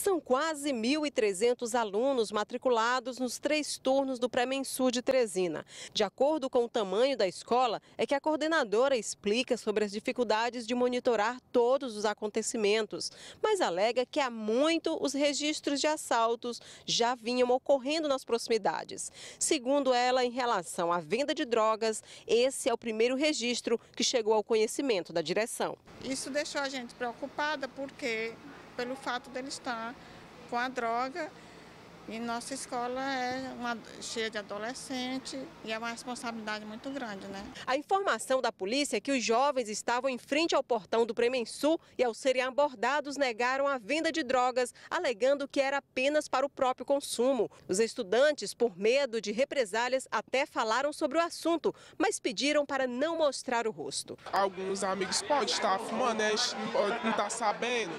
São quase 1.300 alunos matriculados nos três turnos do pré mensul de Teresina. De acordo com o tamanho da escola, é que a coordenadora explica sobre as dificuldades de monitorar todos os acontecimentos, mas alega que há muito os registros de assaltos já vinham ocorrendo nas proximidades. Segundo ela, em relação à venda de drogas, esse é o primeiro registro que chegou ao conhecimento da direção. Isso deixou a gente preocupada porque pelo fato dele estar com a droga e nossa escola é uma, cheia de adolescente e é uma responsabilidade muito grande, né? A informação da polícia é que os jovens estavam em frente ao portão do Premensul e ao serem abordados negaram a venda de drogas, alegando que era apenas para o próprio consumo. Os estudantes, por medo de represálias, até falaram sobre o assunto, mas pediram para não mostrar o rosto. Alguns amigos podem estar fumando, não está sabendo,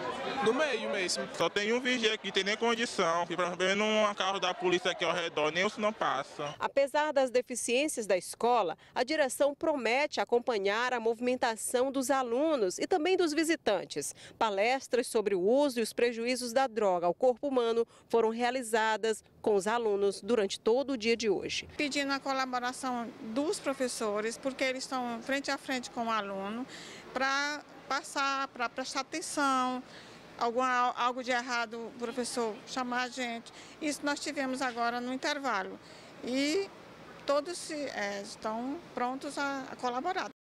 no meio mesmo. Só tem um vigia aqui, tem nem condição, para ver não não carro da polícia aqui ao redor, nem os não passa. Apesar das deficiências da escola, a direção promete acompanhar a movimentação dos alunos e também dos visitantes. Palestras sobre o uso e os prejuízos da droga ao corpo humano foram realizadas com os alunos durante todo o dia de hoje. Pedindo a colaboração dos professores, porque eles estão frente a frente com o aluno, para passar, para prestar atenção, alguma, algo de errado o professor chamar a gente. Isso nós tivemos agora no intervalo. E todos é, estão prontos a, a colaborar.